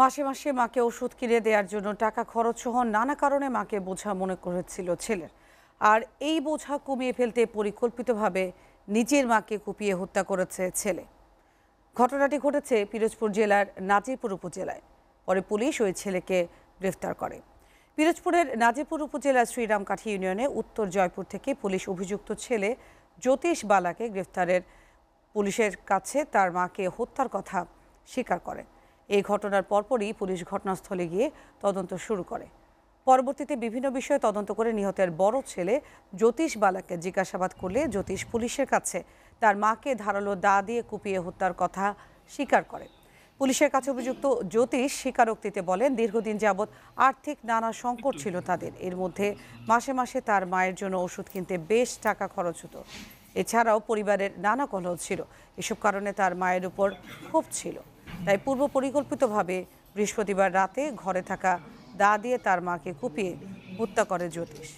মাসে মাসে মাকে ওষুধ কিনে দেওয়ার জন্য টাকা খরচ সহ নানা কারণে মাকে বোঝা মনে করেছিল ছেলের আর এই বোঝা কমিয়ে ফেলতে পরিকল্পিতভাবে নিজের মাকে কুপিয়ে হত্যা করেছে ছেলে ঘটনাটি ঘটেছে পিরোজপুর জেলার নাজিরপুর উপজেলায় পরে পুলিশ ওই ছেলেকে গ্রেফতার করে পিরোজপুরের নাজিরপুর উপজেলার শ্রীরামকাঠি ইউনিয়নে উত্তর জয়পুর থেকে পুলিশ অভিযুক্ত ছেলে জ্যোতিষ বালাকে গ্রেফতারের পুলিশের কাছে তার মাকে হত্যার কথা স্বীকার করেন এই ঘটনার পরপরই পুলিশ ঘটনাস্থলে গিয়ে তদন্ত শুরু করে পরবর্তীতে বিভিন্ন বিষয়ে তদন্ত করে নিহতের বড় ছেলে জ্যোতিষ বালাকে জিজ্ঞাসাবাদ করলে জ্যোতিষ পুলিশের কাছে তার মাকে ধারালো দা দিয়ে কুপিয়ে হত্যার কথা স্বীকার করে পুলিশের কাছে অভিযুক্ত জ্যোতিষ স্বীকারোক্তিতে বলেন দীর্ঘদিন যাবৎ আর্থিক নানা সংকট ছিল তাদের এর মধ্যে মাসে মাসে তার মায়ের জন্য ওষুধ কিনতে বেশ টাকা খরচ হতো এছাড়াও পরিবারের নানা কলহ ছিল এসব কারণে তার মায়ের উপর ক্ষোভ ছিল তাই পূর্ব পরিকল্পিতভাবে বৃহস্পতিবার রাতে ঘরে থাকা দা দিয়ে তার মাকে কুপিয়ে হত্যা করে জ্যোতিষ